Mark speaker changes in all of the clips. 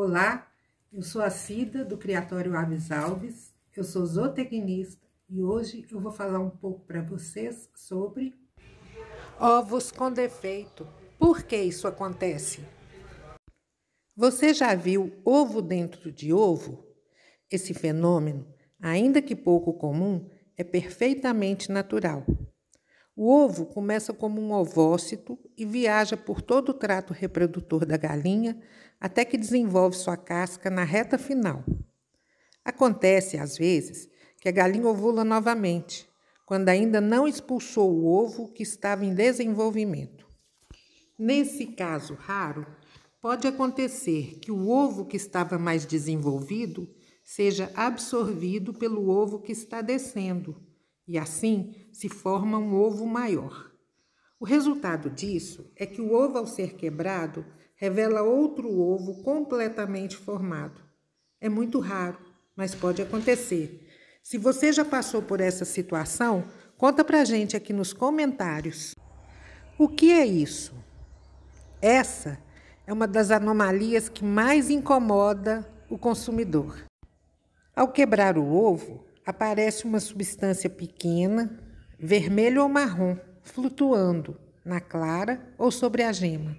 Speaker 1: Olá, eu sou a Cida, do Criatório Aves Alves, eu sou zootecnista e hoje eu vou falar um pouco para vocês sobre ovos com defeito. Por que isso acontece? Você já viu ovo dentro de ovo? Esse fenômeno, ainda que pouco comum, é perfeitamente natural. O ovo começa como um ovócito e viaja por todo o trato reprodutor da galinha até que desenvolve sua casca na reta final. Acontece, às vezes, que a galinha ovula novamente, quando ainda não expulsou o ovo que estava em desenvolvimento. Nesse caso raro, pode acontecer que o ovo que estava mais desenvolvido seja absorvido pelo ovo que está descendo e assim se forma um ovo maior. O resultado disso é que o ovo, ao ser quebrado, revela outro ovo completamente formado. É muito raro, mas pode acontecer. Se você já passou por essa situação, conta pra gente aqui nos comentários. O que é isso? Essa é uma das anomalias que mais incomoda o consumidor. Ao quebrar o ovo, aparece uma substância pequena, vermelha ou marrom, flutuando na clara ou sobre a gema.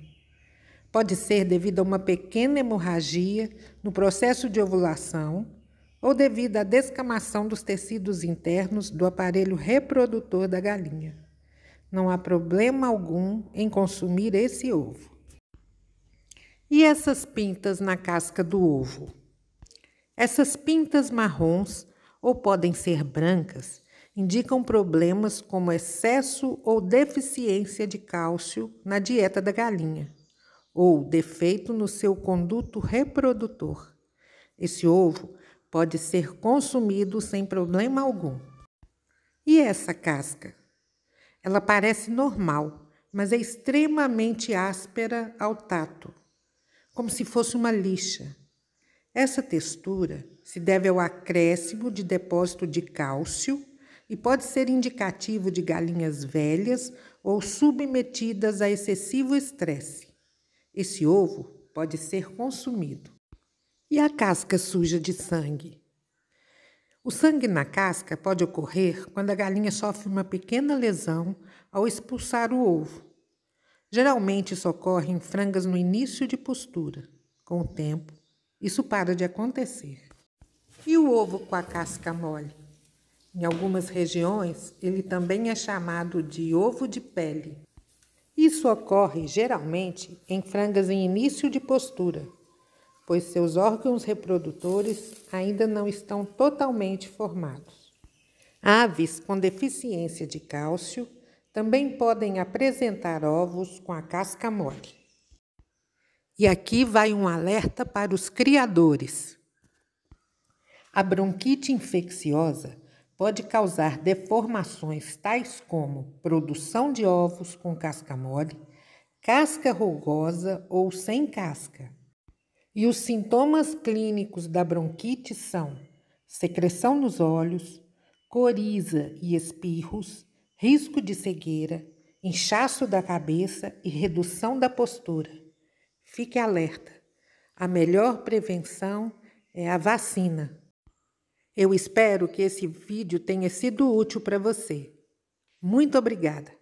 Speaker 1: Pode ser devido a uma pequena hemorragia no processo de ovulação ou devido à descamação dos tecidos internos do aparelho reprodutor da galinha. Não há problema algum em consumir esse ovo. E essas pintas na casca do ovo? Essas pintas marrons ou podem ser brancas, indicam problemas como excesso ou deficiência de cálcio na dieta da galinha, ou defeito no seu conduto reprodutor. Esse ovo pode ser consumido sem problema algum. E essa casca? Ela parece normal, mas é extremamente áspera ao tato, como se fosse uma lixa. Essa textura se deve ao acréscimo de depósito de cálcio e pode ser indicativo de galinhas velhas ou submetidas a excessivo estresse. Esse ovo pode ser consumido. E a casca suja de sangue? O sangue na casca pode ocorrer quando a galinha sofre uma pequena lesão ao expulsar o ovo. Geralmente isso ocorre em frangas no início de postura. Com o tempo, isso para de acontecer e o ovo com a casca mole. Em algumas regiões, ele também é chamado de ovo de pele. Isso ocorre geralmente em frangas em início de postura, pois seus órgãos reprodutores ainda não estão totalmente formados. Aves com deficiência de cálcio também podem apresentar ovos com a casca mole. E aqui vai um alerta para os criadores. A bronquite infecciosa pode causar deformações tais como produção de ovos com casca mole, casca rugosa ou sem casca. E os sintomas clínicos da bronquite são secreção nos olhos, coriza e espirros, risco de cegueira, inchaço da cabeça e redução da postura. Fique alerta! A melhor prevenção é a vacina. Eu espero que esse vídeo tenha sido útil para você. Muito obrigada!